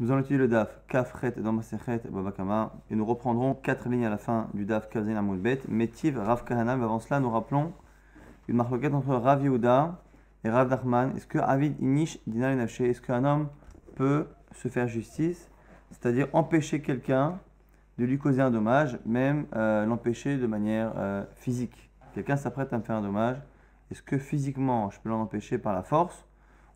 Nous allons étudier le DAF Kafret dans Babakama et nous reprendrons quatre lignes à la fin du DAF Kazin Amulbet, Métiv, Rav Kahana. avant cela, nous rappelons une marquette entre Rav Yehuda et Rav Nachman. Est-ce que est-ce qu'un homme peut se faire justice, c'est-à-dire empêcher quelqu'un de lui causer un dommage, même euh, l'empêcher de manière euh, physique Quelqu'un s'apprête à me faire un dommage, est-ce que physiquement je peux l'en empêcher par la force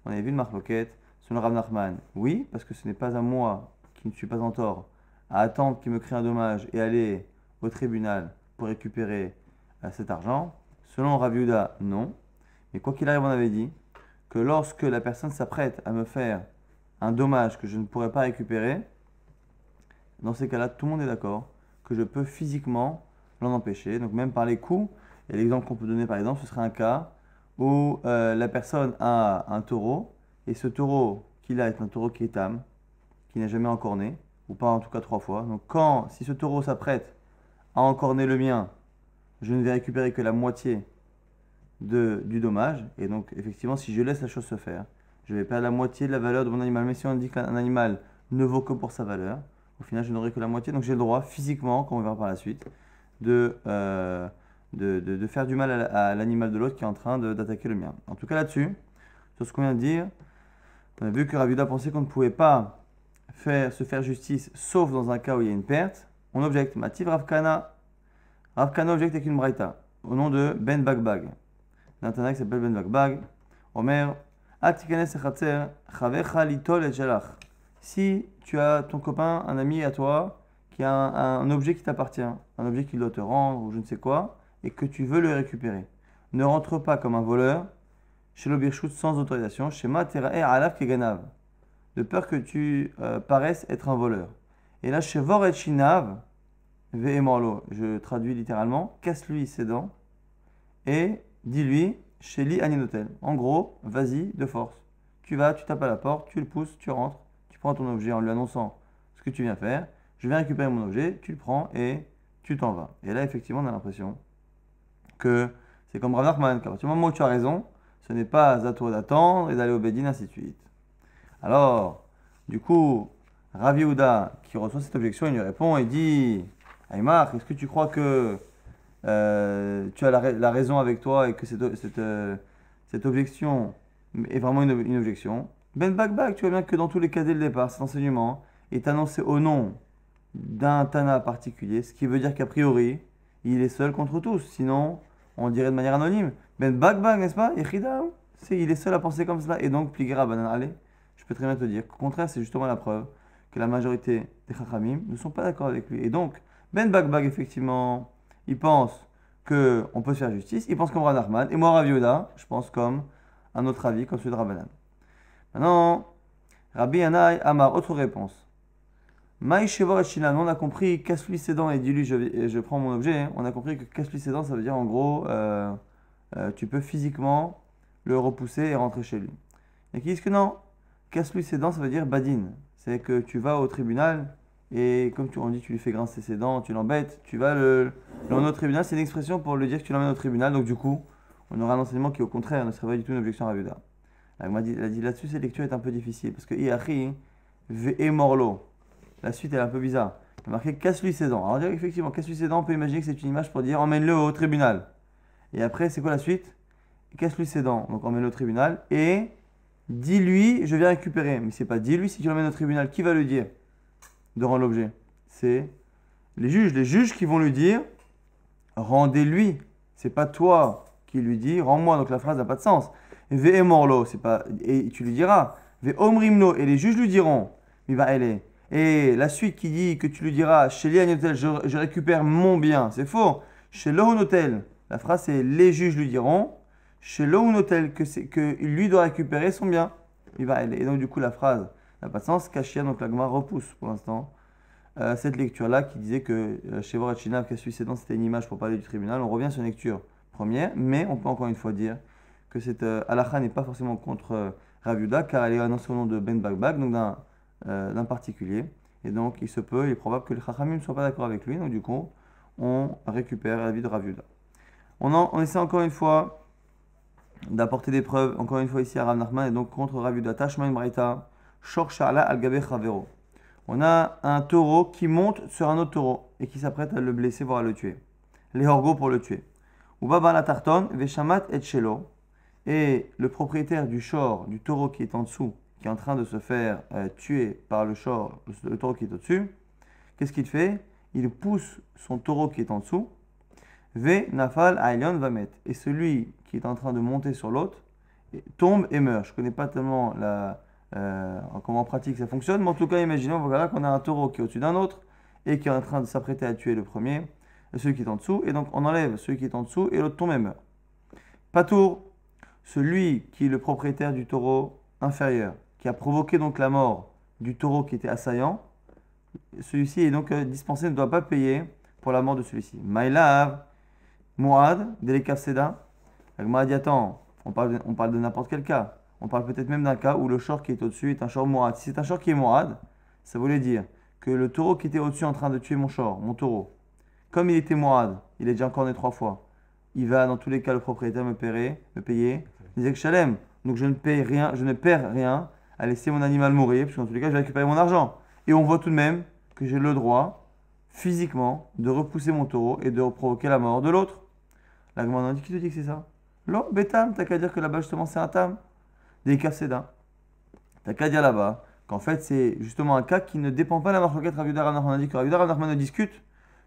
On avait vu une marquette. Selon Rav Nachman, oui, parce que ce n'est pas à moi, qui ne suis pas en tort, à attendre qu'il me crée un dommage et aller au tribunal pour récupérer euh, cet argent. Selon Rav non. Mais quoi qu'il arrive, on avait dit que lorsque la personne s'apprête à me faire un dommage que je ne pourrais pas récupérer, dans ces cas-là, tout le monde est d'accord que je peux physiquement l'en empêcher. Donc même par les coups, et l'exemple qu'on peut donner par exemple, ce serait un cas où euh, la personne a un taureau et ce taureau qu'il a est un taureau qui est âme, qui n'a jamais encore ou pas en tout cas trois fois. Donc quand, si ce taureau s'apprête à encorner le mien, je ne vais récupérer que la moitié de, du dommage. Et donc effectivement, si je laisse la chose se faire, je vais perdre la moitié de la valeur de mon animal. Mais si on dit qu'un animal ne vaut que pour sa valeur, au final, je n'aurai que la moitié. Donc j'ai le droit, physiquement, comme on verra par la suite, de, euh, de, de, faire du mal à l'animal de l'autre qui est en train d'attaquer le mien. En tout cas là-dessus, sur ce qu'on vient de dire, on a vu que Ravida pensait qu'on ne pouvait pas faire, se faire justice sauf dans un cas où il y a une perte. On objecte Mativ Ravkana. Ravkana objecte avec une braïta au nom de Ben Bagbag. L'internet qui s'appelle Ben Bagbag. Omer, si tu as ton copain, un ami à toi, qui a un, un objet qui t'appartient, un objet qu'il doit te rendre ou je ne sais quoi, et que tu veux le récupérer, ne rentre pas comme un voleur chez l'Obirchut sans autorisation, chez et er Alaf Keganav, de peur que tu euh, paraisses être un voleur. Et là, chez Vor et Shinav, je traduis littéralement, casse-lui ses dents et dis-lui chez Li Aninotel. En gros, vas-y de force. Tu vas, tu tapes à la porte, tu le pousses, tu rentres, tu prends ton objet en lui annonçant ce que tu viens faire. Je viens récupérer mon objet, tu le prends et tu t'en vas. Et là, effectivement, on a l'impression que c'est comme Rav Nachman, qu'à partir du tu as raison, ce n'est pas à toi d'attendre et d'aller au Bedin ainsi de suite. Alors, du coup, Ravi qui reçoit cette objection, il lui répond et dit Aymar, est-ce que tu crois que euh, tu as la, raison avec toi et que cette, euh, objection est vraiment une, objection Ben Bagbag, tu vois bien que dans tous les cas dès le départ, cet enseignement est annoncé au nom d'un Tana particulier, ce qui veut dire qu'a priori, il est seul contre tous, sinon on dirait de manière anonyme. Ben Bagbag, n'est-ce pas c'est, il est seul à penser comme cela. Et donc, Pligera Banan Allez, je peux très bien te dire. Au contraire, c'est justement la preuve que la majorité des Chachamim ne sont pas d'accord avec lui. Et donc, Ben Bagbag, effectivement, il pense qu'on peut se faire justice. Il pense comme Arman et moi, Rav je pense comme un autre avis, comme celui de Rabbanan. Maintenant, Rabbi Yanaï Amar, autre réponse. Maïshevor on a compris, casse-lui ses dents et dis-lui, je, je, prends mon objet. Hein. On a compris que casse-lui ses dents, ça veut dire en gros, euh, euh, tu peux physiquement le repousser et rentrer chez lui. Et qui ce que non, casse-lui ses dents, ça veut dire badine. C'est que tu vas au tribunal et comme tu, on dit, tu lui fais grincer ses dents, tu l'embêtes, tu vas le… « le, au tribunal. C'est une expression pour lui dire que tu l'emmènes au tribunal. Donc du coup, on aura un enseignement qui au contraire ne serait pas du tout une objection à la Elle m'a dit, là-dessus, cette lecture est un peu difficile parce que Iachi ve e morlo. La suite est un peu bizarre. Il a marqué casse-lui ses dents. Alors, effectivement, casse-lui ses dents, on peut imaginer que c'est une image pour dire emmène-le au tribunal. Et après, c'est quoi la suite Casse-lui ses dents. Donc on met au tribunal. Et dis-lui, je viens récupérer. Mais c'est pas dis-lui, si tu l'emmènes au tribunal, qui va le dire de rendre l'objet C'est les juges. Les juges qui vont lui dire rendez-lui. C'est pas toi qui lui dis rends-moi. Donc la phrase n'a pas de sens. Ve morlo, c'est pas. Et tu lui diras. Ve omrimno. Et les juges lui diront il va Et la suite qui dit que tu lui diras chez l'hôtel je, récupère mon bien. C'est faux. Chez Lohon la phrase c'est les juges lui diront chez ou ou que c'est que lui doit récupérer son bien. Eh ben, et donc du coup la phrase n'a pas de sens. Kachia donc la repousse pour l'instant euh, cette lecture là qui disait que euh, chez Vorachina qui a suivi c'était une image pour parler du tribunal. On revient sur une lecture première, mais on peut encore une fois dire que cette euh, n'est pas forcément contre euh, Raviuda car elle est annoncée au nom de Ben Bagbag donc d'un particulier. Et donc, il se peut, il est probable que le Chachamim ne soit pas d'accord avec lui. Donc, du coup, on récupère la vie de Raviuda. On, essaie encore une fois d'apporter des preuves, encore une fois ici à Rav et donc contre Rav Yudata, Shemaim Braita, Shor al Gabe Chavero. On a un taureau qui monte sur un autre taureau et qui s'apprête à le blesser, voire à le tuer. Les orgos pour le tuer. baba la Veshamat et Chelo. Et le propriétaire du shor, du taureau qui est en dessous, qui est en train de se faire euh, tuer par le shor, le taureau qui est au-dessus, qu'est-ce qu'il fait Il pousse son taureau qui est en dessous V, nafal va vamet. Et celui qui est en train de monter sur l'autre tombe et meurt. Je ne connais pas tellement la, euh, comment en pratique ça fonctionne, mais en tout cas, imaginons voilà, qu'on a un taureau qui est au-dessus d'un autre et qui est en train de s'apprêter à tuer le premier, celui qui est en dessous. Et donc, on enlève celui qui est en dessous et l'autre tombe et meurt. Patour, celui qui est le propriétaire du taureau inférieur, qui a provoqué donc la mort du taureau qui était assaillant, celui-ci est donc euh, dispensé, ne doit pas payer pour la mort de celui-ci. love! Moad, Delekav Seda. avec dit on parle, on parle de n'importe quel cas. On parle peut-être même d'un cas où le short qui est au-dessus est un short Moad. Si c'est un short qui est Moad, ça voulait dire que le taureau qui était au-dessus en train de tuer mon short, mon taureau, comme il était Moad, il est déjà né trois fois, il va dans tous les cas le propriétaire me payer. Me payer. Disait que donc je ne paye rien, je ne perds rien à laisser mon animal mourir, puisque dans tous les cas, je vais récupérer mon argent. Et on voit tout de même que j'ai le droit, physiquement, de repousser mon taureau et de provoquer la mort de l'autre. La dit qui te dit que c'est ça Non, beta, t'as qu'à dire que là-bas justement c'est un tam. Des d'un. T'as qu'à dire là-bas qu'en fait c'est justement un cas qui ne dépend pas de la marque Ravidar On a dit que ne discute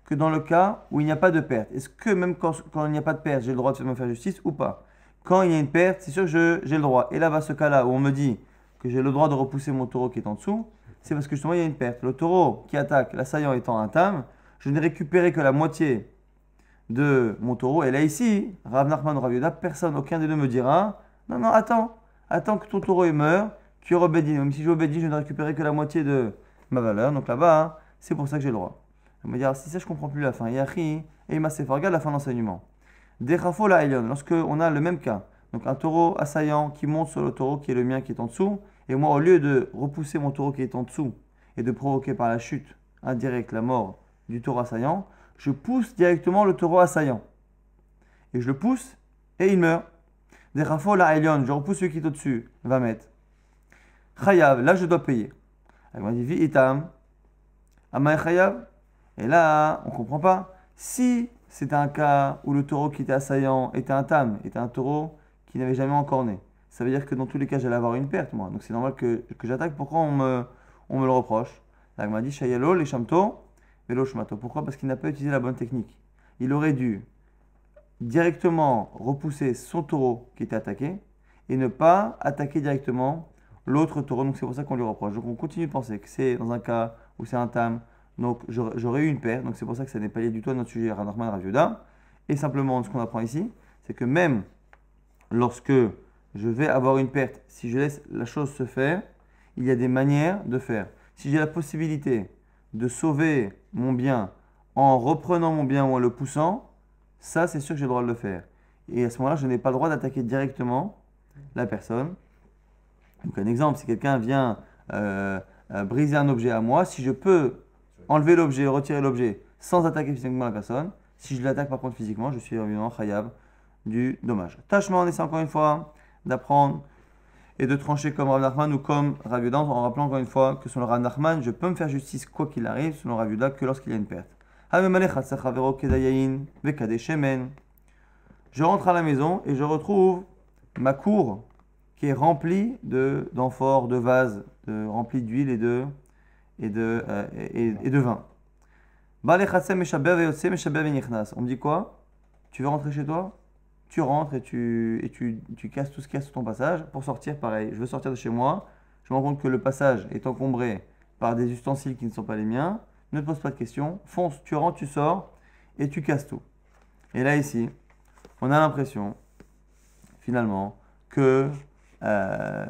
que dans le cas où il n'y a pas de perte. Est-ce que même quand, quand il n'y a pas de perte, j'ai le droit de me faire justice ou pas Quand il y a une perte, c'est sûr que j'ai le droit. Et là-bas, ce cas-là où on me dit que j'ai le droit de repousser mon taureau qui est en dessous, c'est parce que justement il y a une perte. Le taureau qui attaque l'assaillant étant un tam, je n'ai récupéré que la moitié de mon taureau. Et là, ici, Rav Nachman personne, aucun des deux me dira Non, non, attends, attends que ton taureau meure, tu obédis. Même si j'obédis, je ne récupérerai que la moitié de ma valeur. Donc là-bas, hein, c'est pour ça que j'ai le droit. me me dire ah, Si ça, je comprends plus la fin. Yahi et m'a regarde la fin de l'enseignement. Dechafo la Elion, lorsqu'on a le même cas, donc un taureau assaillant qui monte sur le taureau qui est le mien qui est en dessous, et moi, au lieu de repousser mon taureau qui est en dessous et de provoquer par la chute indirecte la mort du taureau assaillant, je pousse directement le taureau assaillant. Et je le pousse et il meurt. Des rafaux la Elion, je repousse celui qui est au-dessus, va mettre. Chayav, là je dois payer. Elle m'a dit, vi itam. Amay Chayav. Et là, on ne comprend pas. Si c'était un cas où le taureau qui était assaillant était un tam, était un taureau qui n'avait jamais encore né, ça veut dire que dans tous les cas, j'allais avoir une perte, moi. Donc c'est normal que, j'attaque. Pourquoi on me, le reproche Elle m'a dit, Shayalo, les chamto Veloshmato. Pourquoi Parce qu'il n'a pas utilisé la bonne technique. Il aurait dû directement repousser son taureau qui était attaqué et ne pas attaquer directement l'autre taureau. Donc c'est pour ça qu'on lui reproche. Donc on continue de penser que c'est dans un cas où c'est un tam. Donc j'aurais eu une perte. Donc c'est pour ça que ça n'est pas lié du tout à notre sujet Ranorman Raviuda. Et simplement, ce qu'on apprend ici, c'est que même lorsque je vais avoir une perte, si je laisse la chose se faire, il y a des manières de faire. Si j'ai la possibilité de sauver mon bien en reprenant mon bien ou en le poussant, ça c'est sûr que j'ai le droit de le faire. Et à ce moment-là, je n'ai pas le droit d'attaquer directement la personne. Donc un exemple, si quelqu'un vient euh, euh, briser un objet à moi, si je peux enlever l'objet, retirer l'objet sans attaquer physiquement la personne, si je l'attaque par contre physiquement, je suis évidemment khayab du dommage. Tâchement, on essaie encore une fois d'apprendre et de trancher comme Rav Nachman ou comme Rav en rappelant encore une fois que selon Rav Nachman, je peux me faire justice quoi qu'il arrive, selon Rav Yudan, que lorsqu'il y a une perte. Je rentre à la maison et je retrouve ma cour qui est remplie de d'amphores, de vases, de, remplie d'huile et de, et de, euh, et, et de vin. On me dit quoi Tu veux rentrer chez toi tu rentres et tu, et tu, tu casses tout ce qu'il y a sur ton passage. Pour sortir, pareil, je veux sortir de chez moi, je me rends compte que le passage est encombré par des ustensiles qui ne sont pas les miens, ne te pose pas de questions, fonce, tu rentres, tu sors et tu casses tout. Et là, ici, on a l'impression, finalement, que euh,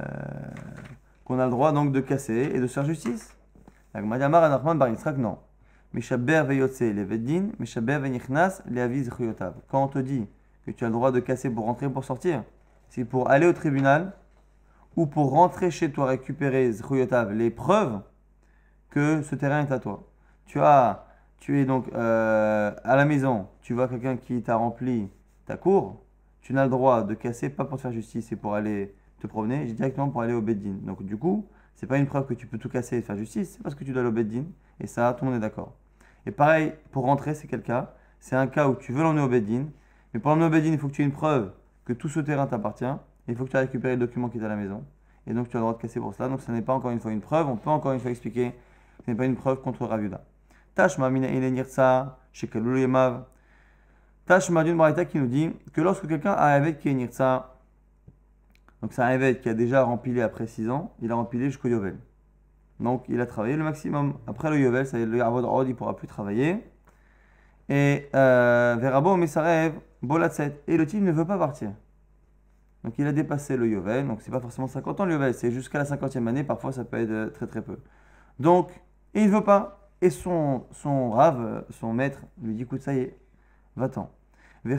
qu'on a le droit donc de casser et de faire justice. Quand on te dit que tu as le droit de casser pour rentrer pour sortir. C'est pour aller au tribunal ou pour rentrer chez toi récupérer les preuves que ce terrain est à toi. Tu, as, tu es donc euh, à la maison, tu vois quelqu'un qui t'a rempli ta cour, tu n'as le droit de casser, pas pour te faire justice, et pour aller te promener, directement pour aller au Beddin. Donc du coup, c'est pas une preuve que tu peux tout casser et faire justice, c'est parce que tu dois aller au Beddin, et ça, tout le monde est d'accord. Et pareil, pour rentrer, c'est quel cas C'est un cas où tu veux l'emmener au Beddin, mais pour le au il faut que tu aies une preuve que tout ce terrain t'appartient. Il faut que tu aies récupéré le document qui est à la maison. Et donc tu as le droit de casser pour cela. Donc ce n'est pas encore une fois une preuve. On peut encore une fois expliquer. Ce n'est pas une preuve contre Raviuda. Tashma mina ilenirtsa, shekalul yemav. Tashma d'une qui nous dit que lorsque quelqu'un a un qui est donc c'est un évêque qui a déjà rempli après 6 ans, il a rempli jusqu'au Yovel. Donc il a travaillé le maximum. Après le Yovel, ça y est, le Yavod il ne pourra plus travailler. Et euh, Verabo, mais ça rêve, Bolatset. Et le type ne veut pas partir. Donc il a dépassé le Yovel, donc c'est pas forcément 50 ans le Yovel, c'est jusqu'à la 50e année, parfois ça peut être euh, très très peu. Donc, il ne veut pas. Et son, son rave, euh, son maître, lui dit écoute, ça y est, va-t'en. Et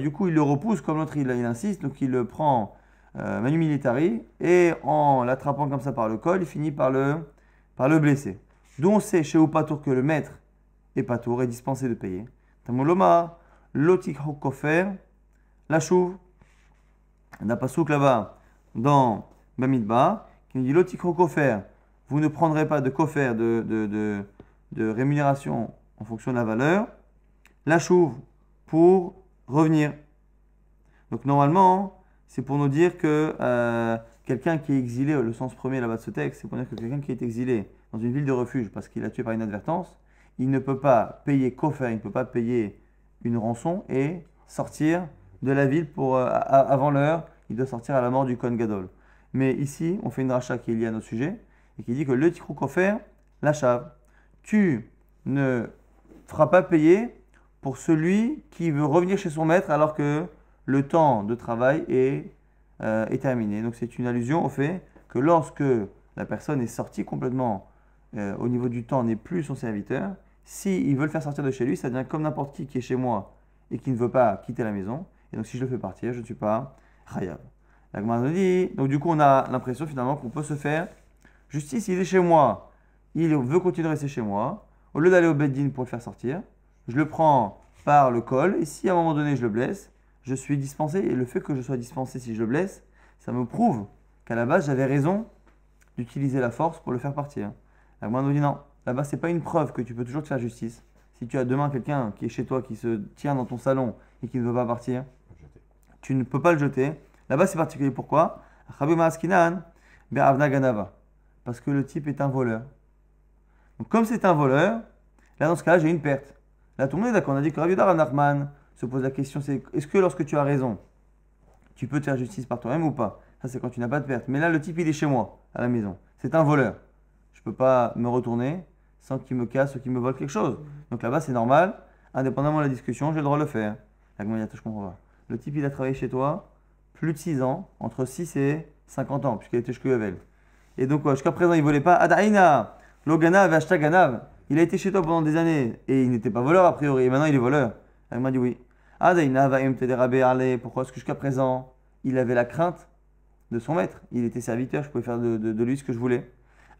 du coup, il le repousse, comme l'autre il, insiste, donc il le prend euh, manu militari, et en l'attrapant comme ça par le col, il finit par le, par le blesser. donc c'est chez Opatour que le maître est patour, est dispensé de payer. Tamoloma, Lotikhu Kofer, la chouve. D'un pasouk là-bas, dans Bamidba, qui nous dit Lotikhu vous ne prendrez pas de Kofer de, rémunération en fonction de la valeur, la chouve pour revenir. Donc normalement, c'est pour nous dire que euh, quelqu'un qui est exilé, le sens premier là-bas de ce texte, c'est pour dire que quelqu'un qui est exilé dans une ville de refuge parce qu'il a tué par inadvertance, il ne peut pas payer Kofer, il ne peut pas payer une rançon et sortir de la ville pour, euh, avant l'heure. Il doit sortir à la mort du con Gadol. Mais ici, on fait une rachat qui est liée à nos sujets et qui dit que le tikrou kofer, la Tu ne feras pas payer pour celui qui veut revenir chez son maître alors que le temps de travail est, euh, terminé. Donc c'est une allusion au fait que lorsque la personne est sortie complètement euh, au niveau du temps, n'est plus son serviteur, s'il veut veulent faire sortir de chez lui, ça devient comme n'importe qui qui est chez moi et qui ne veut pas quitter la maison. Et donc, si je le fais partir, je ne suis pas La dit... Donc, du coup, on a l'impression finalement qu'on peut se faire justice. Il est chez moi, il veut continuer à rester chez moi. Au lieu d'aller au bed-in pour le faire sortir, je le prends par le col. Et si à un moment donné je le blesse, je suis dispensé. Et le fait que je sois dispensé si je le blesse, ça me prouve qu'à la base j'avais raison d'utiliser la force pour le faire partir. La dit non, là-bas, c'est pas une preuve que tu peux toujours te faire justice. Si tu as demain quelqu'un qui est chez toi, qui se tient dans ton salon et qui ne veut pas partir, tu ne peux pas le jeter. Là-bas, c'est particulier. Pourquoi ben Parce que le type est un voleur. comme c'est un voleur, là, dans ce cas-là, j'ai une perte. Là, tout le monde est d'accord. On a dit que Rabbi Nachman se pose la question c'est est-ce que lorsque tu as raison, tu peux te faire justice par toi-même ou pas Ça, c'est quand tu n'as pas de perte. Mais là, le type, il est chez moi, à la maison. C'est un voleur je ne peux pas me retourner sans qu'il me casse ou qu'il me vole quelque chose. Donc là-bas, c'est normal. Indépendamment de la discussion, j'ai le droit de le faire. La comprends Le type, il a travaillé chez toi plus de 6 ans, entre 6 et 50 ans, puisqu'il était chez Shkuyavel. Et donc, jusqu'à présent, il ne volait pas. Adaina, Loganav, Il a été chez toi pendant des années et il n'était pas voleur a priori. Et maintenant, il est voleur. elle m'a dit oui. pourquoi est-ce que jusqu'à présent, il avait la crainte de son maître Il était serviteur, je pouvais faire de lui ce que je voulais.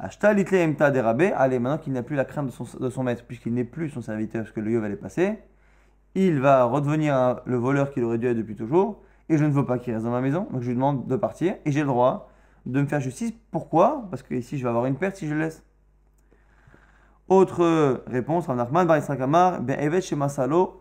Allez, maintenant qu'il n'a plus la crainte de son, de son maître, puisqu'il n'est plus son serviteur, puisque le va les passer, il va redevenir le voleur qu'il aurait dû être depuis toujours, et je ne veux pas qu'il reste dans ma maison, donc je lui demande de partir, et j'ai le droit de me faire justice. Pourquoi Parce que ici, je vais avoir une perte si je le laisse. Autre réponse, Rav barisrakamar. Ben Evet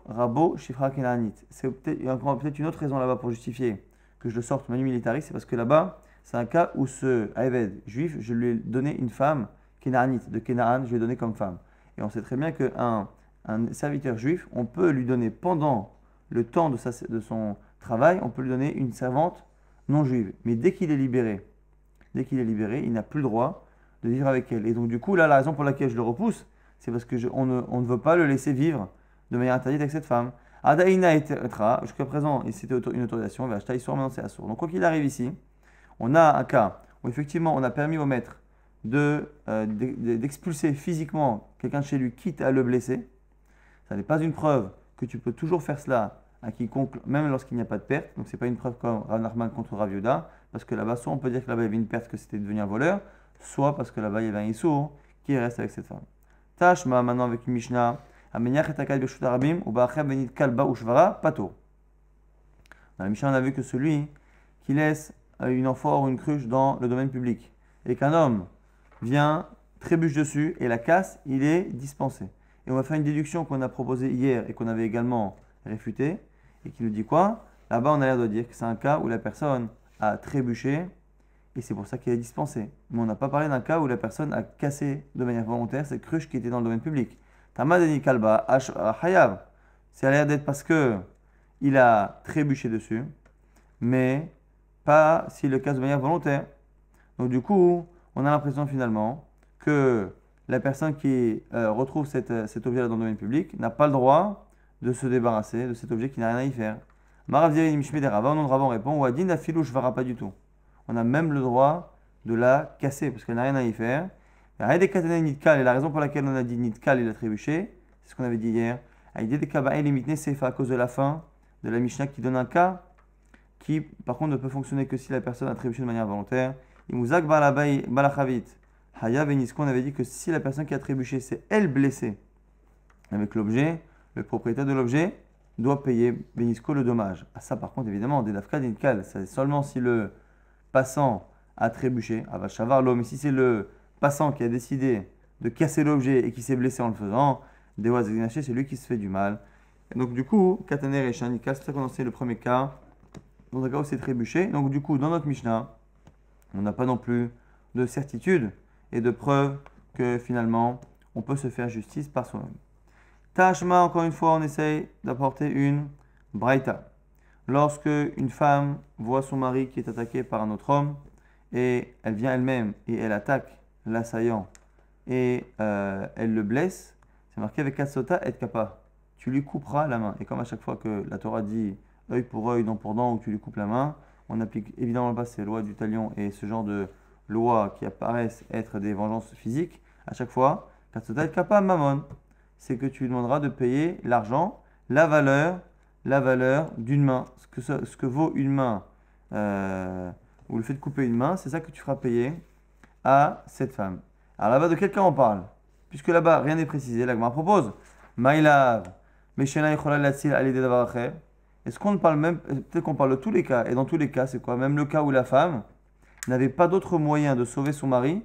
Rabo, Shifra Kenanit. peut-être, il y a peut-être une autre raison là-bas pour justifier que je le sorte manu militariste, c'est parce que là-bas, c'est un cas où ce Aved juif, je lui ai donné une femme Kenaanite, de Kenaan, je lui ai donné comme femme. Et on sait très bien qu'un un serviteur juif, on peut lui donner pendant le temps de, son travail, on peut lui donner une servante non juive. Mais dès qu'il est libéré, dès qu'il est libéré, il n'a plus le droit de vivre avec elle. Et donc du coup, là, la raison pour laquelle je le repousse, c'est parce que on, ne, veut pas le laisser vivre de manière interdite avec cette femme. Adaïna jusqu'à présent, c'était une autorisation, mais maintenant c'est sourde, Donc quoi qu'il arrive ici, on a un cas où effectivement on a permis au maître euh, d'expulser de, physiquement quelqu'un de chez lui, quitte à le blesser, ça n'est pas une preuve que tu peux toujours faire cela à quiconque, même lorsqu'il n'y a pas de perte. Donc ce n'est pas une preuve comme Rav contre Rav parce que là-bas, on peut dire que là-bas il y avait une perte, que c'était devenu un voleur, soit parce que là-bas il y avait un Issour qui reste avec cette femme. Tashma maintenant avec une Mishnah. Dans la Mishnah, on a vu que celui qui laisse une amphore ou une cruche dans le domaine public et qu'un homme vient, trébuche dessus et la casse, il est dispensé. Et on va faire une déduction qu'on a proposée hier et qu'on avait également réfutée et qui nous dit quoi Là-bas, on a l'air de dire que c'est un cas où la personne a trébuché et c'est pour ça qu'il est dispensé. Mais on n'a pas parlé d'un cas où la personne a cassé de manière volontaire cette cruche qui était dans le domaine public. Tamadeni Kalba euh, Hayab. C'est à l'air d'être parce que il a trébuché dessus, mais pas si le casse de manière volontaire. Donc du coup, on a l'impression finalement que la personne qui euh, retrouve euh, cet objet dans le domaine public n'a pas le droit de se débarrasser de cet objet qui n'a rien à y faire. Marav on au nom de Rava, on répond je pas du tout. On a même le droit de la casser parce qu'elle n'a rien à y faire. La et la raison pour laquelle on a dit Nitkal et la trébuché, c'est ce qu'on avait dit hier. Aïdé de Kabaï limité c'est à cause de la fin de la Mishnah qui donne un cas qui par contre ne peut fonctionner que si la personne a trébuché de manière volontaire. Imuzak balachavit. Haya on avait dit que si la personne qui a trébuché c'est elle blessée avec l'objet, le propriétaire de l'objet doit payer Benisco le dommage. À ah, ça par contre évidemment, des dafka c'est seulement si le passant a trébuché, à l'homme, si c'est le passant qui a décidé de casser l'objet et qui s'est blessé en le faisant, des c'est lui qui se fait du mal. donc du coup, Kataner et Shanika, c'est ça qu'on le premier cas dans un cas où c'est trébuché. Donc du coup, dans notre Mishnah, on n'a pas non plus de certitude et de preuve que finalement, on peut se faire justice par soi-même. Tashma, encore une fois, on essaye d'apporter une braïta. Lorsque une femme voit son mari qui est attaqué par un autre homme, et elle vient elle-même et elle attaque l'assaillant et euh, elle le blesse, c'est marqué avec Katsota et Kappa. Tu lui couperas la main. Et comme à chaque fois que la Torah dit œil pour œil, dent pour dent, ou tu lui coupes la main. On n'applique évidemment pas ces lois du talion et ce genre de lois qui apparaissent être des vengeances physiques à chaque fois. Car ce capable maman. c'est que tu lui demanderas de payer l'argent, la valeur, la valeur d'une main. Ce que, ce que vaut une main euh, ou le fait de couper une main, c'est ça que tu feras payer à cette femme. Alors là-bas, de quelqu'un cas on parle Puisque là-bas, rien n'est précisé, la propose. Maïlav, Meshena Yichola la'tsil d'avoir Davaracheh. Est-ce qu'on parle même, peut-être qu'on parle de tous les cas, et dans tous les cas, c'est quoi Même le cas où la femme n'avait pas d'autre moyen de sauver son mari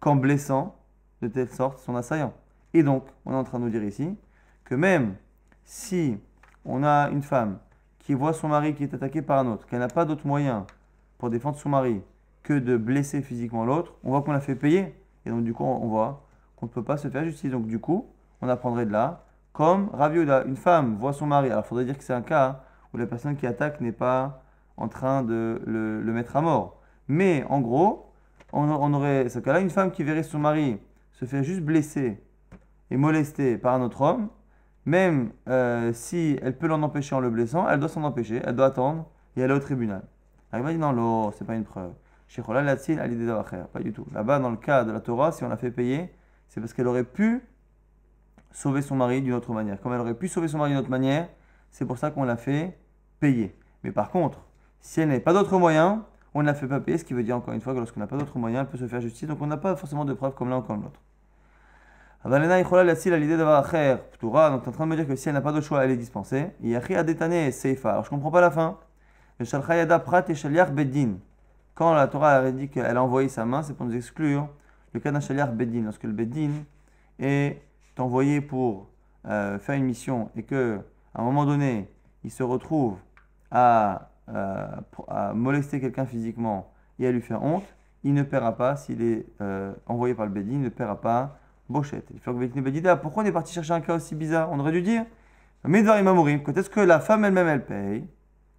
qu'en blessant de telle sorte son assaillant. Et donc, on est en train de nous dire ici que même si on a une femme qui voit son mari qui est attaqué par un autre, qu'elle n'a pas d'autre moyen pour défendre son mari que de blesser physiquement l'autre, on voit qu'on l'a fait payer. Et donc, du coup, on voit qu'on ne peut pas se faire justice. Donc, du coup, on apprendrait de là comme Rav une femme voit son mari. Alors, il faudrait dire que c'est un cas où la personne qui attaque n'est pas en train de le, mettre à mort. Mais en gros, on, aurait ce cas-là, une femme qui verrait son mari se faire juste blesser et molester par un autre homme, même euh, si elle peut l'en empêcher en le blessant, elle doit s'en empêcher, elle doit attendre et aller au tribunal. Elle va dit non, non, c'est pas une preuve. Pas du tout. Là-bas, dans le cas de la Torah, si on l'a fait payer, c'est parce qu'elle aurait pu sauver son mari d'une autre manière. Comme elle aurait pu sauver son mari d'une autre manière, c'est pour ça qu'on l'a fait payer. Mais par contre, si elle n'a pas d'autre moyen, on ne la fait pas payer, ce qui veut dire encore une fois que lorsqu'on n'a pas d'autre moyen, elle peut se faire justice, donc on n'a pas forcément de preuves comme l'un ou comme l'autre. Avalena Ichola l'idée d'avoir Acher donc tu en train de me dire que si elle n'a pas de choix, elle est dispensée. y a détané Seifa. Alors je ne comprends pas la fin. Prat et Bedin. Quand la Torah a dit qu'elle a envoyé sa main, c'est pour nous exclure le cas d'un Shaliar Bedin, lorsque le Bedin est t'envoyer pour euh, faire une mission et que à un moment donné, il se retrouve à, euh, à molester quelqu'un physiquement et à lui faire honte, il ne paiera pas s'il est euh, envoyé par le Bedi, il ne paiera pas Bochette. Pourquoi on est parti chercher un cas aussi bizarre On aurait dû dire mais quand est-ce que la femme elle-même elle paye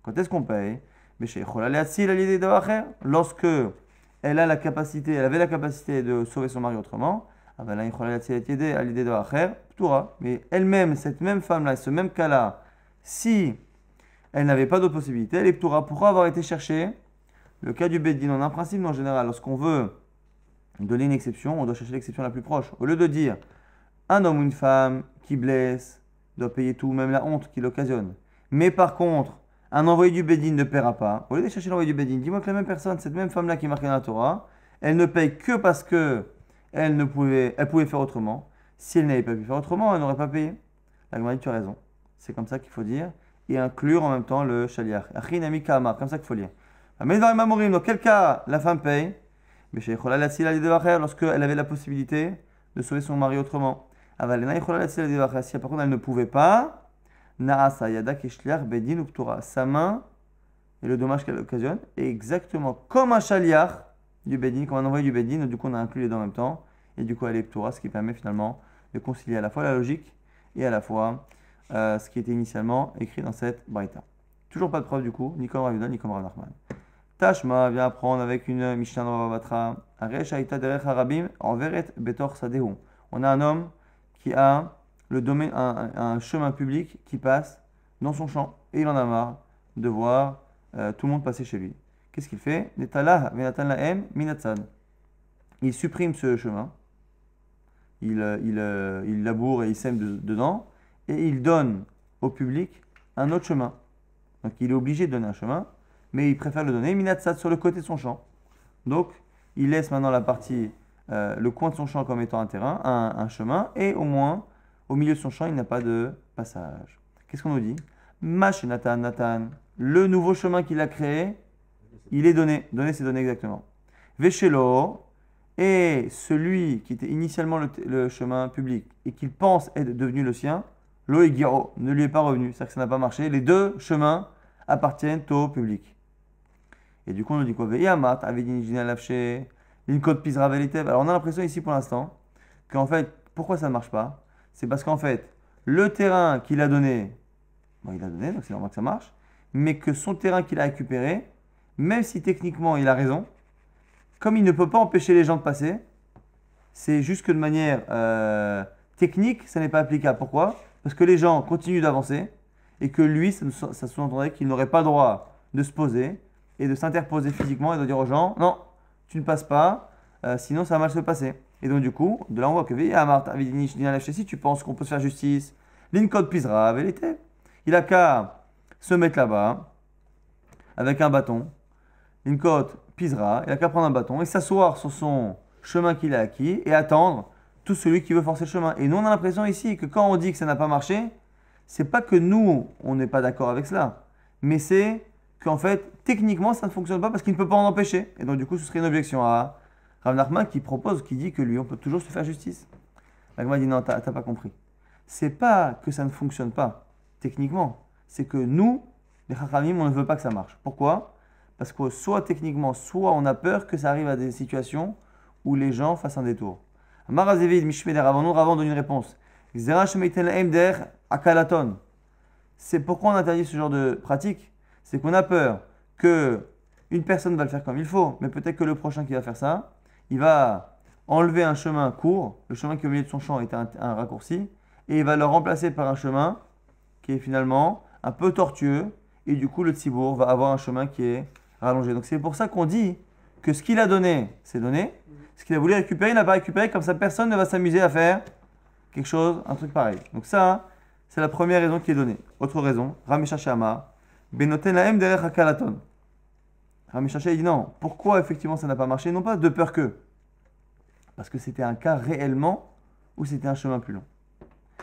Quand est-ce qu'on paye mais Lorsque elle a la capacité, elle avait la capacité de sauver son mari autrement, ah ben à l'idée mais elle-même, cette même femme-là, ce même cas-là, si elle n'avait pas d'autre possibilité, elle est Ptoura. Pourquoi avoir été cherchée le cas du Bédine en un principe en général, lorsqu'on veut donner une exception, on doit chercher l'exception la plus proche. Au lieu de dire un homme ou une femme qui blesse doit payer tout, même la honte qui l'occasionne Mais par contre, un envoyé du Bédine ne paiera pas. Au lieu de chercher l'envoyé du Bédine, dis-moi que la même personne, cette même femme-là qui est marquée dans la Torah, elle ne paye que parce que elle, ne pouvait, elle pouvait faire autrement. Si elle n'avait pas pu faire autrement, elle n'aurait pas payé. La Gemara dit Tu as raison. C'est comme ça qu'il faut dire. Et inclure en même temps le shaliach. Comme ça qu'il faut lire. Dans quel cas la femme paye Mais Lorsqu'elle avait la possibilité de sauver son mari autrement. Si par contre elle ne pouvait pas, Sa main et le dommage qu'elle occasionne est exactement comme un chaliar du Bedin, comme a envoyé du Bedin, du coup on a inclus les deux en même temps, et du coup elle est Ptoura, ce qui permet finalement de concilier à la fois la logique et à la fois euh, ce qui était initialement écrit dans cette baïta. Toujours pas de preuve du coup, ni comme Ravuda, ni comme Rav Tashma vient apprendre avec une Mishnah Batra, On a un homme qui a le domaine, un, chemin public qui passe dans son champ, et il en a marre de voir euh, tout le monde passer chez lui qu'est-ce qu'il fait Il supprime ce chemin, il, euh, euh, il, laboure et il sème dedans, et il donne au public un autre chemin. Donc il est obligé de donner un chemin, mais il préfère le donner minatsad sur le côté de son champ. Donc il laisse maintenant la partie, euh, le coin de son champ comme étant un terrain, un, chemin, et au moins au milieu de son champ il n'a pas de passage. Qu'est-ce qu'on nous dit Mash Nathan, Nathan, le nouveau chemin qu'il a créé, il est donné. Donné, c'est donné exactement. l'eau et celui qui était initialement le, chemin public et qu'il pense être devenu le sien, l'oegiro, ne lui est pas revenu. C'est-à-dire que ça n'a pas marché. Les deux chemins appartiennent au public. Et du coup, on nous dit quoi Alors, on a l'impression ici pour l'instant qu'en fait, pourquoi ça ne marche pas C'est parce qu'en fait, le terrain qu'il a donné, bon, il a donné, donc c'est normal que ça marche, mais que son terrain qu'il a récupéré, même si techniquement il a raison, comme il ne peut pas empêcher les gens de passer, c'est juste que de manière euh, technique, ça n'est pas applicable. Pourquoi Parce que les gens continuent d'avancer et que lui, ça, sous entendait qu'il n'aurait pas le droit de se poser et de s'interposer physiquement et de dire aux gens non, tu ne passes pas, euh, sinon ça va mal se passer. Et donc, du coup, de là, on voit que si tu penses qu'on peut se faire justice, l'incode pisera, vérité. Il a qu'à se mettre là-bas avec un bâton une côte pisera, il n'a qu'à prendre un bâton et s'asseoir sur son chemin qu'il a acquis et attendre tout celui qui veut forcer le chemin. Et nous, on a l'impression ici que quand on dit que ça n'a pas marché, c'est pas que nous, on n'est pas d'accord avec cela, mais c'est qu'en fait, techniquement, ça ne fonctionne pas parce qu'il ne peut pas en empêcher. Et donc, du coup, ce serait une objection à Rav qui propose, qui dit que lui, on peut toujours se faire justice. Nachman dit non, t'as pas compris. C'est pas que ça ne fonctionne pas, techniquement. C'est que nous, les Chachamim, on ne veut pas que ça marche. Pourquoi parce que soit techniquement, soit on a peur que ça arrive à des situations où les gens fassent un détour. Marazevid, Mishmeder, avant nous, avant une réponse. Akalaton. C'est pourquoi on interdit ce genre de pratique. C'est qu'on a peur que une personne va le faire comme il faut, mais peut-être que le prochain qui va faire ça, il va enlever un chemin court, le chemin qui est au milieu de son champ est un, raccourci, et il va le remplacer par un chemin qui est finalement un peu tortueux, et du coup le tzibour va avoir un chemin qui est rallongé. Donc c'est pour ça qu'on dit que ce qu'il a donné, c'est donné. Ce qu'il a voulu récupérer, il n'a pas récupéré. Comme ça, personne ne va s'amuser à faire quelque chose, un truc pareil. Donc ça, c'est la première raison qui est donnée. Autre raison, Ramisha Shama, Benoten derech Hakalaton. Ramisha il dit non, pourquoi effectivement ça n'a pas marché Non pas de peur que. Parce que c'était un cas réellement où c'était un chemin plus long.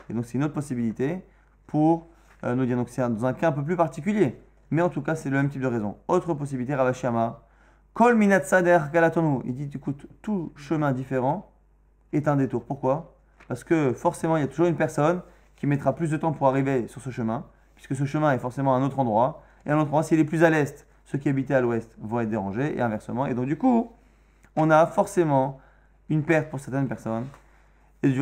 Et donc c'est une autre possibilité pour euh, nous dire. Donc c'est dans un cas un peu plus particulier. Mais en tout cas, c'est le même type de raison. Autre possibilité, Ravashama. Kol minatsader galatonu. Il dit, écoute, tout chemin différent est un détour. Pourquoi Parce que forcément, il y a toujours une personne qui mettra plus de temps pour arriver sur ce chemin, puisque ce chemin est forcément un autre endroit. Et un autre endroit, s'il est plus à l'est, ceux qui habitaient à l'ouest vont être dérangés, et inversement. Et donc, du coup, on a forcément une perte pour certaines personnes. Et du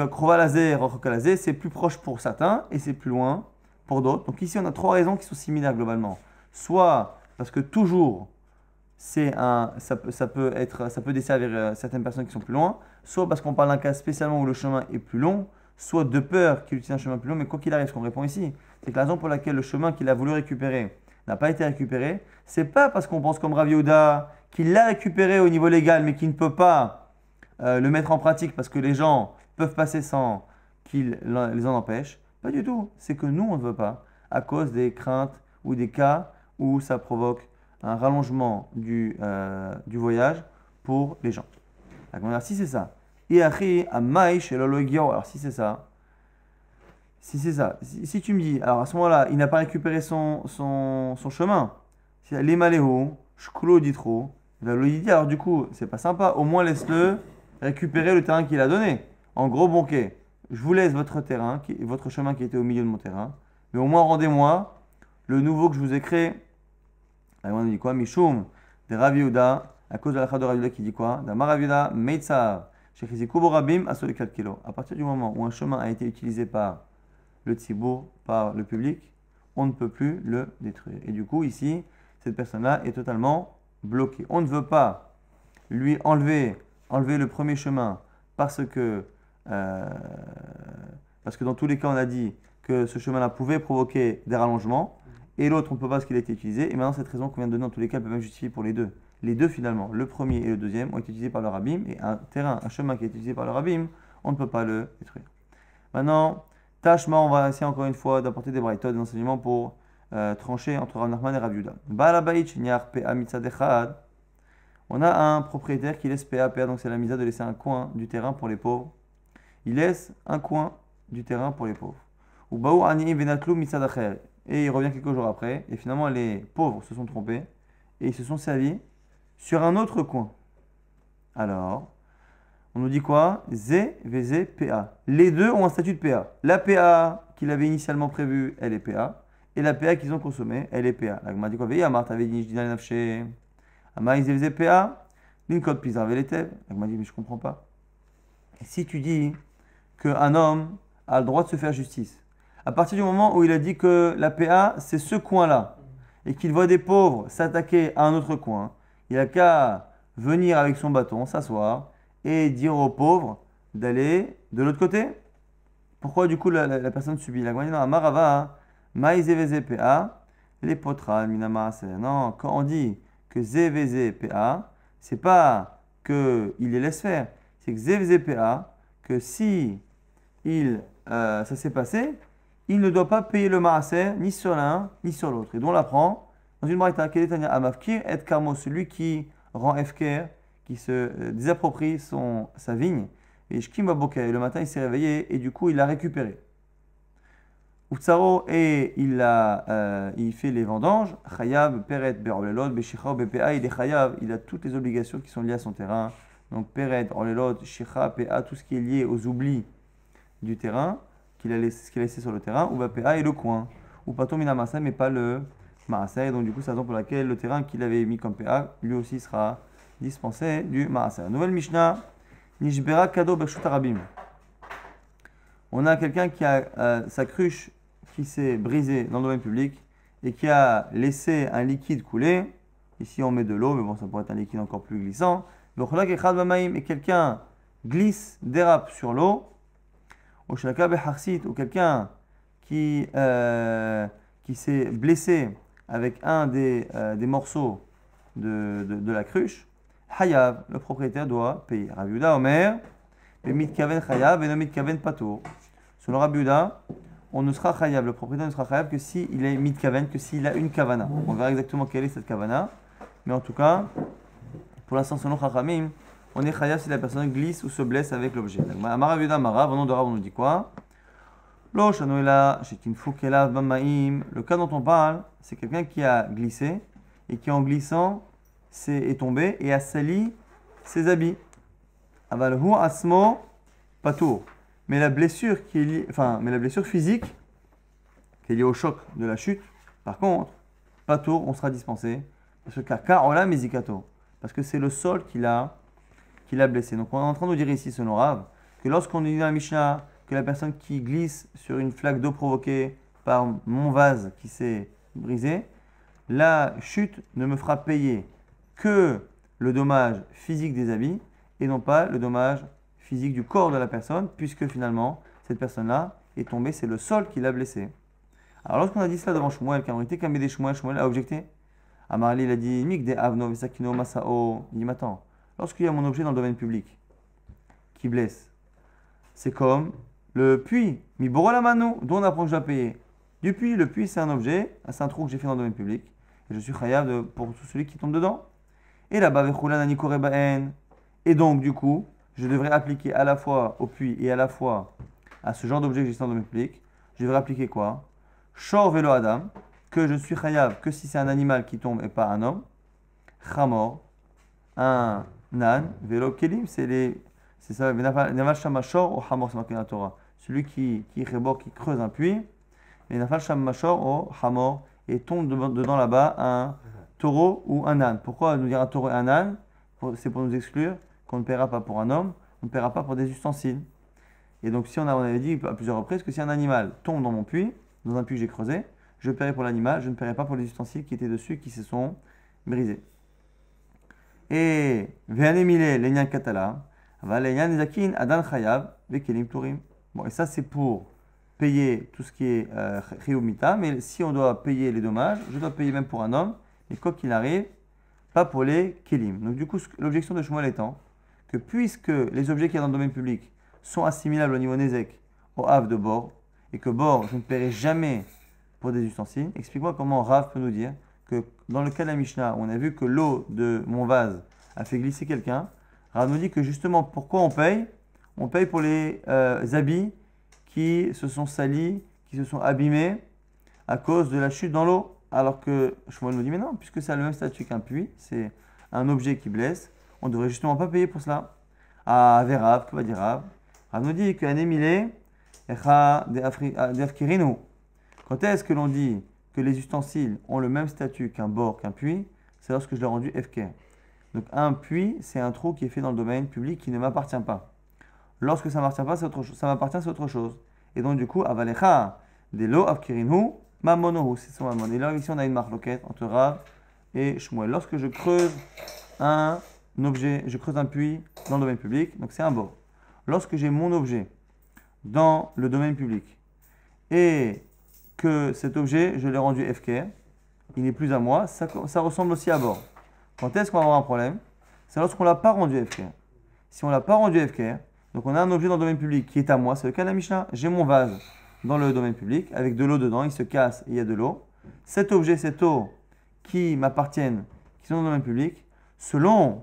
c'est plus proche pour certains et c'est plus loin pour d'autres. Donc ici, on a trois raisons qui sont similaires globalement soit parce que toujours, c'est un, ça, peut, être, ça peut desservir euh, certaines personnes qui sont plus loin, soit parce qu'on parle d'un cas spécialement où le chemin est plus long, soit de peur qu'il utilise un chemin plus long, mais quoi qu'il arrive, ce qu'on répond ici, c'est que la raison pour laquelle le chemin qu'il a voulu récupérer n'a pas été récupéré, c'est pas parce qu'on pense comme Rav qu'il l'a récupéré au niveau légal, mais qu'il ne peut pas euh, le mettre en pratique parce que les gens peuvent passer sans qu'il les en empêche. Pas du tout. C'est que nous, on ne veut pas, à cause des craintes ou des cas où ça provoque un rallongement du, euh, du voyage pour les gens. Alors, si c'est ça, alors si c'est ça, si c'est ça, si, tu me dis, alors à ce moment-là, il n'a pas récupéré son, son, chemin, les dit trop, alors du coup, c'est pas sympa, au moins laisse-le récupérer le terrain qu'il a donné. En gros, quai, je vous laisse votre terrain, votre chemin qui était au milieu de mon terrain, mais au moins rendez-moi le nouveau que je vous ai créé on dit quoi Mishum de Rav Yehuda, à cause de la de Rav Yehuda qui dit quoi Dama Rav Yehuda, Meitzar, Rabim, 4 kilos. À partir du moment où un chemin a été utilisé par le tzibou, par le public, on ne peut plus le détruire. Et du coup, ici, cette personne-là est totalement bloquée. On ne veut pas lui enlever, enlever le premier chemin parce que, euh, parce que dans tous les cas, on a dit que ce chemin-là pouvait provoquer des rallongements et l'autre, on ne peut pas ce qu'il a été utilisé. Et maintenant, cette raison qu'on vient de donner, en tous les cas, peut même justifier pour les deux. Les deux, finalement, le premier et le deuxième, ont été utilisés par leur abîme. et un terrain, un chemin qui est utilisé par leur abîme, on ne peut pas le détruire. Maintenant, tâchement, on va essayer encore une fois d'apporter des braïtodes, des enseignements pour euh, trancher entre Rav et Rav On a un propriétaire qui laisse PA, PA, donc c'est la misère de laisser un coin du terrain pour les pauvres. Il laisse un coin du terrain pour les pauvres. Ou Baou Ani et il revient quelques jours après. Et finalement, les pauvres se sont trompés et ils se sont servis sur un autre coin. Alors, on nous dit quoi Zé, PA. Les deux ont un statut de PA. La PA qu'il avait initialement prévue, elle est PA. Et la PA qu'ils ont consommée, elle est PA. La m'a dit quoi Veillamar, t'avais dit, je dis dans P.A. Lincoln pizza avait PA. Linkot, La dit, mais je comprends pas. Si tu dis qu'un homme a le droit de se faire justice, à partir du moment où il a dit que la PA, c'est ce coin-là, et qu'il voit des pauvres s'attaquer à un autre coin, il n'a qu'à venir avec son bâton, s'asseoir, et dire aux pauvres d'aller de l'autre côté. Pourquoi du coup la, personne subit la guagnana Marava, PA, les potras, Non, quand on dit que ZVZPA, c'est pas que il les laisse faire, c'est que ZVZPA, que si il, euh, ça s'est passé, il ne doit pas payer le maaser ni sur l'un ni sur l'autre. Et donc on l'apprend dans une braïta, à qui et Karmo, celui qui rend Efker, qui se euh, désapproprie son, sa vigne, et et le matin il s'est réveillé et du coup il l'a récupéré. Utsaro, et il, a, euh, il fait les vendanges, Chayab, Peret, il il a toutes les obligations qui sont liées à son terrain. Donc Peret, Orlelot, Shicha, PA, tout ce qui est lié aux oublis du terrain qu'il a laissé, qu'il a laissé sur le terrain, ou PA et le coin, ou Patomina Marseille, mais pas le Marseille. Donc du coup, c'est la raison pour laquelle le terrain qu'il avait mis comme PA, lui aussi sera dispensé du Marseille. Nouvelle Mishnah, Nishbera Kado Bershut On a quelqu'un qui a euh, sa cruche qui s'est brisée dans le domaine public et qui a laissé un liquide couler. Ici, on met de l'eau, mais bon, ça pourrait être un liquide encore plus glissant. Et quelqu'un glisse, dérape sur l'eau ou quelqu'un qui, euh, qui s'est blessé avec un des, euh, des morceaux de, de, la cruche, Hayav, le propriétaire doit payer. Uda Omer, Hayav, Selon Rabiuda, on ne sera le propriétaire ne sera Hayav que s'il est que s'il a une Kavana. On verra exactement quelle est cette Kavana. Mais en tout cas, pour l'instant, selon Chachamim, on est chaya si la personne glisse ou se blesse avec l'objet. Amara venant de on nous dit quoi le cas dont on parle, c'est quelqu'un qui a glissé et qui en glissant est, tombé et a sali ses habits. Avalhu asmo patour. Mais la blessure qui est enfin, mais la blessure physique qui est liée au choc de la chute, par contre, patour, on sera dispensé parce que parce que c'est le sol qu'il a qui l'a blessé. Donc on est en train de dire ici, selon Rav, que lorsqu'on dit dans la Mishnah que la personne qui glisse sur une flaque d'eau provoquée par mon vase qui s'est brisé, la chute ne me fera payer que le dommage physique des habits et non pas le dommage physique du corps de la personne, puisque finalement, cette personne-là est tombée, c'est le sol qui l'a blessé. Alors lorsqu'on a dit cela devant Shmuel, a en réalité, Kamede Shmuel, Shmuel a objecté. Amarli, il a dit, Mik Avno, Masao, il m'attend lorsqu'il y a mon objet dans le domaine public qui blesse, c'est comme le puits, mi la dont on apprend que je dois payer. Du puits, le puits c'est un objet, c'est un trou que j'ai fait dans le domaine public, et je suis khayab pour tout celui qui tombe dedans. Et là-bas, et donc du coup, je devrais appliquer à la fois au puits et à la fois à ce genre d'objet que j'ai dans le domaine public, je devrais appliquer quoi Shor velo adam, que je suis khayab que si c'est un animal qui tombe et pas un homme. Khamor, un Nan, Velo Kelim, c'est ça, Venafal Shamashor ou Hamor, c'est marqué dans la Torah. Celui qui, qui creuse un puits, Venafal Shamashor ou Hamor, et tombe dedans là-bas un taureau ou un âne. Pourquoi nous dire un taureau et un âne C'est pour nous exclure qu'on ne paiera pas pour un homme, on ne paiera pas pour des ustensiles. Et donc, si on, on avait dit à plusieurs reprises que si un animal tombe dans mon puits, dans un puits que j'ai creusé, je paierai pour l'animal, je ne paierai pas pour les ustensiles qui étaient dessus, qui se sont brisés. Et eh, Bon, et ça c'est pour payer tout ce qui est Chiyumita, euh, mais si on doit payer les dommages, je dois payer même pour un homme, Et quoi qu'il arrive, pas pour les Kelim. Donc du coup, l'objection de Shmuel étant que puisque les objets qui sont dans le domaine public sont assimilables au niveau Nézek, au Havre de bord, et que bord, je ne paierai jamais pour des ustensiles, explique-moi comment Rav peut nous dire dans le cas de la Mishnah, on a vu que l'eau de mon vase a fait glisser quelqu'un. Rav nous dit que justement, pourquoi on paye On paye pour les euh, habits qui se sont salis, qui se sont abîmés à cause de la chute dans l'eau. Alors que Shmuel nous dit, mais non, puisque ça a le même statut qu'un puits, c'est un objet qui blesse, on ne devrait justement pas payer pour cela. Ah, Verav, que va dire Rav Rav nous dit que Anemile, de Quand est-ce que l'on dit que les ustensiles ont le même statut qu'un bord, qu'un puits, c'est lorsque je l'ai rendu FK. Donc un puits, c'est un trou qui est fait dans le domaine public qui ne m'appartient pas. Lorsque ça m'appartient pas, c'est autre chose. Ça m'appartient, c'est autre chose. Et donc du coup, avalecha des lo ma monohu, c'est son mamon. Et là, ici, on a une marloquette entre Rav et Shmuel. Lorsque je creuse un objet, je creuse un puits dans le domaine public, donc c'est un bord. Lorsque j'ai mon objet dans le domaine public et que cet objet, je l'ai rendu FK, il n'est plus à moi, ça, ressemble aussi à bord. Quand est-ce qu'on va avoir un problème C'est lorsqu'on ne l'a pas rendu FK. Si on ne l'a pas rendu FK, donc on a un objet dans le domaine public qui est à moi, c'est le cas de la J'ai mon vase dans le domaine public avec de l'eau dedans, il se casse il y a de l'eau. Cet objet, cette eau qui m'appartiennent, qui sont dans le domaine public, selon,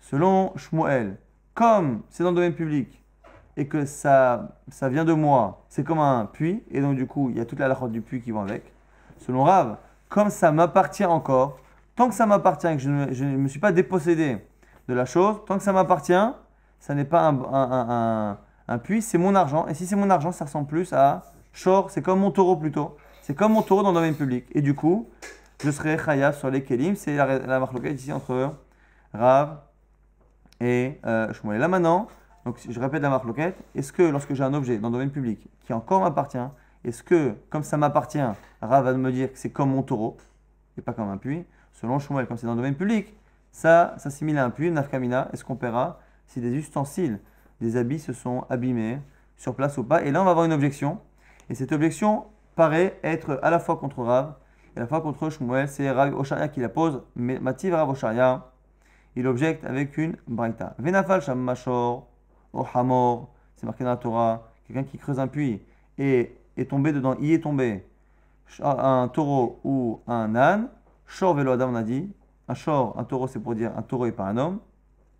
selon Shmuel, comme c'est dans le domaine public, et que ça, ça vient de moi, c'est comme un puits, et donc du coup, il y a toute la lachote du puits qui va avec. Selon Rav, comme ça m'appartient encore, tant que ça m'appartient et que je ne, je me suis pas dépossédé de la chose, tant que ça m'appartient, ça n'est pas un, un, un, puits, c'est mon argent. Et si c'est mon argent, ça ressemble plus à shor, c'est comme mon taureau plutôt. C'est comme mon taureau dans le domaine public. Et du coup, je serai chayav sur les kelim. C'est la, la ici entre Rav et euh, Shmuel. Là maintenant, donc, je répète la marque loquette, Est-ce que lorsque j'ai un objet dans le domaine public qui encore m'appartient, est-ce que, comme ça m'appartient, Rav va me dire que c'est comme mon taureau et pas comme un puits Selon Shmuel, comme c'est dans le domaine public, ça s'assimile à un puits, nafkamina. Est-ce qu'on paiera si des ustensiles, des habits se sont abîmés sur place ou pas Et là, on va avoir une objection. Et cette objection paraît être à la fois contre Rav et à la fois contre Shmuel. C'est Rav Osharia qui la pose. Mais Mativ Rav Osharia, il objecte avec une braïta. Venafal machor Oh Hamor, c'est marqué dans la Torah, quelqu'un qui creuse un puits et est tombé dedans, y est tombé, un taureau ou un âne, Shor velo Adam, on a dit, un Shor, un taureau, c'est pour dire un taureau et pas un homme,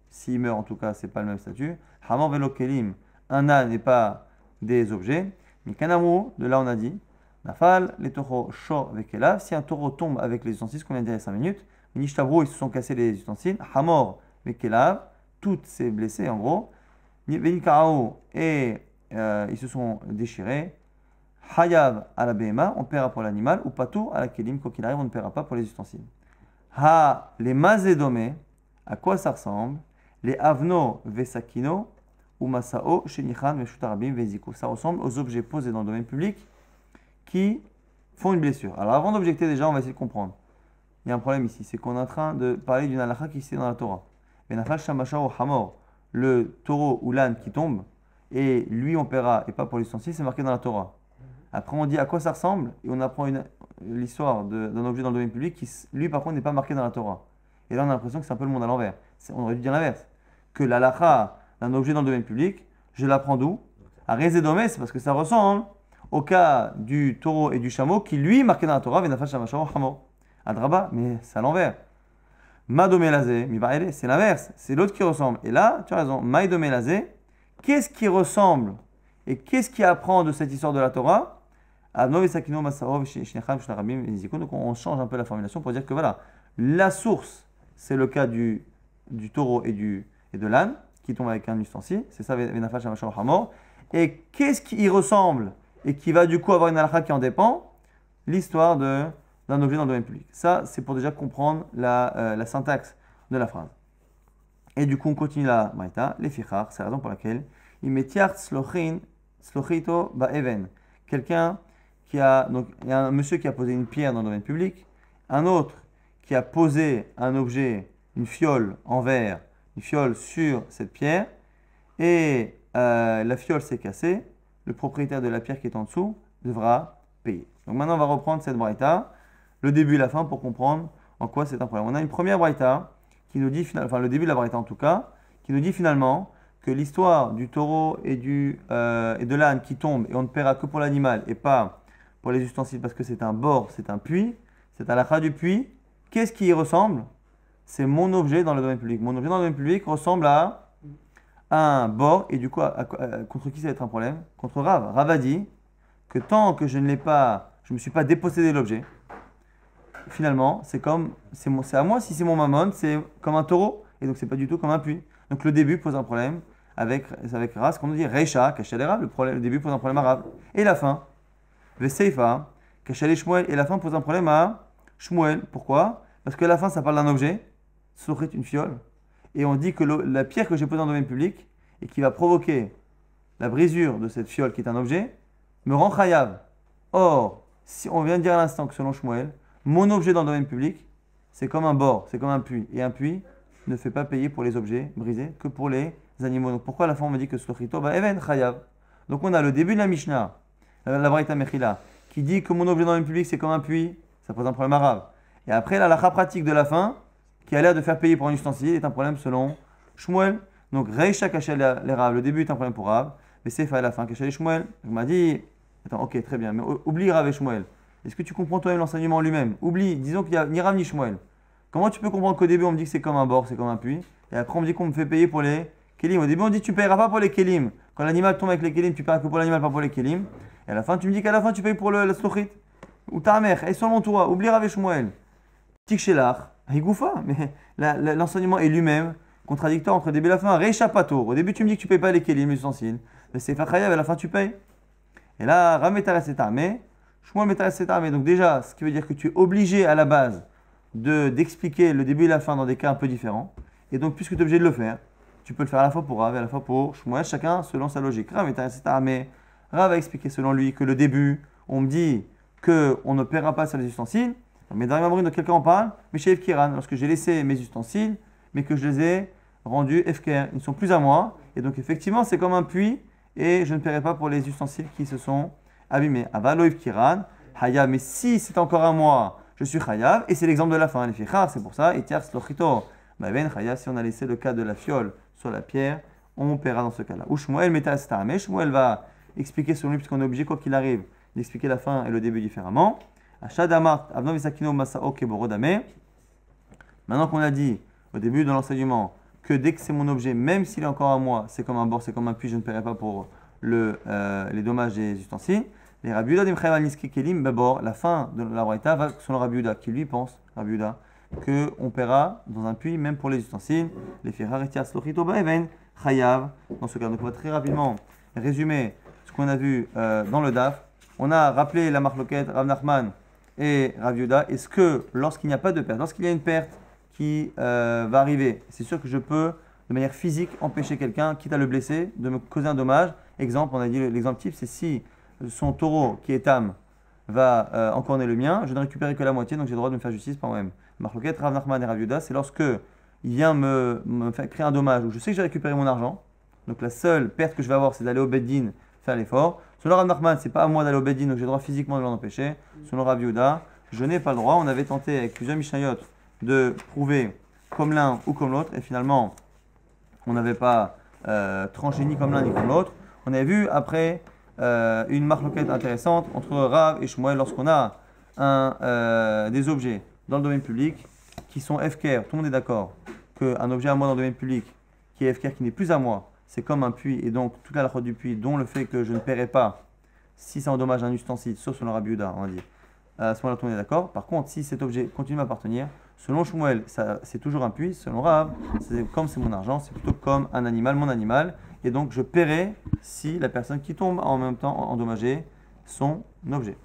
s'il meurt en tout cas, c'est pas le même statut, Hamor velo Kelim, un âne n'est pas des objets, mais de là on a dit, Nafal, les taureaux Shor vekelav, si un taureau tombe avec les ustensiles, qu'on vient de dire il y a 5 minutes, Nishtabro, ils se sont cassés les ustensiles, Hamor vekelav, toutes ces blessés en gros, et euh, ils se sont déchirés. Hayav à la BMA, on paiera pour l'animal, ou patou à la kelim, quoi qu'il arrive, on ne paiera pas pour les ustensiles. Ha, les mazedome, à quoi ça ressemble Les avno vesakino, ou masao, shenichan, meshutarabim, vesiko Ça ressemble aux objets posés dans le domaine public qui font une blessure. Alors avant d'objecter, déjà, on va essayer de comprendre. Il y a un problème ici, c'est qu'on est en train de parler d'une halakha qui est dans la Torah. hamor le taureau ou l'âne qui tombe, et lui on paiera, et pas pour licencier, c'est marqué dans la Torah. Après on dit à quoi ça ressemble, et on apprend l'histoire d'un objet dans le domaine public qui, lui par contre, n'est pas marqué dans la Torah. Et là on a l'impression que c'est un peu le monde à l'envers. On aurait dû dire l'inverse. Que la d'un objet dans le domaine public, je l'apprends d'où À Rézédomé, c'est parce que ça ressemble au cas du taureau et du chameau qui lui marqué dans la Torah, à chamo mais c'est à l'envers. Madomelazé, c'est l'inverse, c'est l'autre qui ressemble. Et là, tu as raison, Maïdomelazé, qu'est-ce qui ressemble et qu'est-ce qui apprend de cette histoire de la Torah donc on change un peu la formulation pour dire que voilà, la source, c'est le cas du, du taureau et, du, et de l'âne qui tombe avec un ustensile, c'est ça, Et qu'est-ce qui y ressemble et qui va du coup avoir une halakha qui en dépend L'histoire de d'un objet dans le domaine public. Ça, c'est pour déjà comprendre euh, la, syntaxe de la phrase. Et du coup, on continue la maïta, les fichar, c'est la raison pour laquelle il met slochin, slochito ba'even. Quelqu'un qui a, donc, il y a un monsieur qui a posé une pierre dans le domaine public, un autre qui a posé un objet, une fiole en verre, une fiole sur cette pierre, et euh, la fiole s'est cassée, le propriétaire de la pierre qui est en dessous devra payer. Donc maintenant, on va reprendre cette braïta le début et la fin pour comprendre en quoi c'est un problème. On a une première braïta qui nous dit, enfin le début de la braïta en tout cas, qui nous dit finalement que l'histoire du taureau et, du, euh, et de l'âne qui tombe et on ne paiera que pour l'animal et pas pour les ustensiles parce que c'est un bord, c'est un puits, c'est un lacha du puits, qu'est-ce qui y ressemble C'est mon objet dans le domaine public. Mon objet dans le domaine public ressemble à un bord et du coup, euh, contre qui ça va être un problème Contre Rav. Rav a dit que tant que je ne l'ai pas, je ne me suis pas dépossédé de l'objet, finalement, c'est comme, c'est à moi, si c'est mon mammon, c'est comme un taureau, et donc c'est pas du tout comme un puits. Donc le début pose un problème avec, avec Ra, qu'on nous dit, Reisha, Kachalera, le, problème, début pose un problème à Et la fin, Veseifa, cachalé Shmuel, et la fin pose un problème à Shmuel. Pourquoi Parce que la fin, ça parle d'un objet, serait une fiole, et on dit que la pierre que j'ai posée dans le domaine public, et qui va provoquer la brisure de cette fiole qui est un objet, me rend chayav. Or, si on vient de dire à l'instant que selon Shmuel, mon objet dans le domaine public, c'est comme un bord, c'est comme un puits. Et un puits ne fait pas payer pour les objets brisés que pour les animaux. Donc pourquoi la fin on me dit que Slochito Bah Even Chayav. Donc on a le début de la Mishnah, la Braïta Mechila, qui dit que mon objet dans le domaine public, c'est comme un puits. Ça pose un problème arabe. Et après, la lacha pratique de la fin, qui a l'air de faire payer pour un ustensile, est un problème selon Shmuel. Donc Reisha Kachel les Rav, le début est un problème pour Rav, mais c'est à la fin Kachel et Shmuel. On m'a dit, attends, ok, très bien, mais oublie Rav et Shmuel. Est-ce que tu comprends toi-même l'enseignement lui-même Oublie, disons qu'il y a ni Rav ni Shmuel. Comment tu peux comprendre qu'au début on me dit que c'est comme un bord, c'est comme un puits, et après on me dit qu'on me fait payer pour les kelim. Au début on dit tu ne paieras pas pour les kelim. Quand l'animal tombe avec les kelim, tu paieras que pour l'animal, pas pour les kelim. Et à la fin tu me dis qu'à la fin tu payes pour le, la Ou ta mère, et selon toi, oublie Rav et Shmuel. mais l'enseignement est lui-même contradictoire entre début et la fin. au début tu me dis que tu payes pas les kelim, les ustensiles. Mais c'est à la fin tu payes. Et là, mais ben donc déjà, ce qui veut dire que tu es obligé à la base d'expliquer le début et la fin dans des cas un peu différents. Et donc, puisque tu es obligé de le faire, tu peux le faire à la fois pour Rav et à la fois pour Shmuel, chacun selon sa logique. Rav mais ben Rav a expliqué selon lui que le début, on me dit qu'on ne paiera pas sur les ustensiles. Mais dans Amourin, de quelqu'un en parle, mais chez Efkiran, lorsque j'ai laissé mes ustensiles, mais que je les ai rendus FK, ils ne sont plus à moi. Et donc, effectivement, c'est comme un puits et je ne paierai pas pour les ustensiles qui se sont Kiran, Hayav Mais si c'est encore à moi, je suis Hayav Et c'est l'exemple de la fin. C'est pour ça. Et bah, Ben Hayav si on a laissé le cas de la fiole sur la pierre, on paiera dans ce cas-là. Ou va expliquer sur lui, puisqu'on est obligé, quoi qu'il arrive, d'expliquer la fin et le début différemment. Maintenant qu'on a dit au début de l'enseignement que dès que c'est mon objet, même s'il est encore à moi, c'est comme un bord, c'est comme un puits, je ne paierai pas pour, le, euh, les dommages des ustensiles. Les Rabiuda Kelim, la fin de la Braïta va selon Rabiuda, qui lui pense, Rabiuda, qu'on paiera dans un puits, même pour les ustensiles. Les tias Lochito Baeven, Chayav. Dans ce cas, donc on va très rapidement résumer ce qu'on a vu euh, dans le DAF. On a rappelé la marloquette Rav Nachman et Rav Est-ce que lorsqu'il n'y a pas de perte, lorsqu'il y a une perte qui euh, va arriver, c'est sûr que je peux, de manière physique, empêcher quelqu'un, quitte à le blesser, de me causer un dommage Exemple, on a dit l'exemple type, c'est si son taureau qui est âme va encore euh, encorner le mien, je ne récupère que la moitié, donc j'ai le droit de me faire justice par moi-même. Marloquet, Rav Nachman et Rav c'est lorsque il vient me, faire créer un dommage où je sais que j'ai récupéré mon argent, donc la seule perte que je vais avoir, c'est d'aller au Beddin faire l'effort. Selon Rav Nachman, c'est pas à moi d'aller au Beddin, donc j'ai le droit physiquement de l'en empêcher. Selon Rav je n'ai pas le droit. On avait tenté avec plusieurs Mishnayot de prouver comme l'un ou comme l'autre, et finalement, on n'avait pas euh, tranché ni comme l'un ni comme l'autre. On avait vu après euh, une marloquette intéressante entre Rav et Shmuel lorsqu'on a euh, des objets dans le domaine public qui sont FKR. Tout le monde est d'accord qu'un objet à moi dans le domaine public qui est FKR, qui n'est plus à moi, c'est comme un puits et donc toute la route du puits, dont le fait que je ne paierai pas si ça endommage un ustensile, sauf selon Rabiouda, on va dire. À ce moment-là, tout le monde est d'accord. Par contre, si cet objet continue à m'appartenir, selon Shmuel, c'est toujours un puits. Selon Rav, comme c'est mon argent, c'est plutôt comme un animal, mon animal et donc je paierai si la personne qui tombe en même temps endommagé son objet.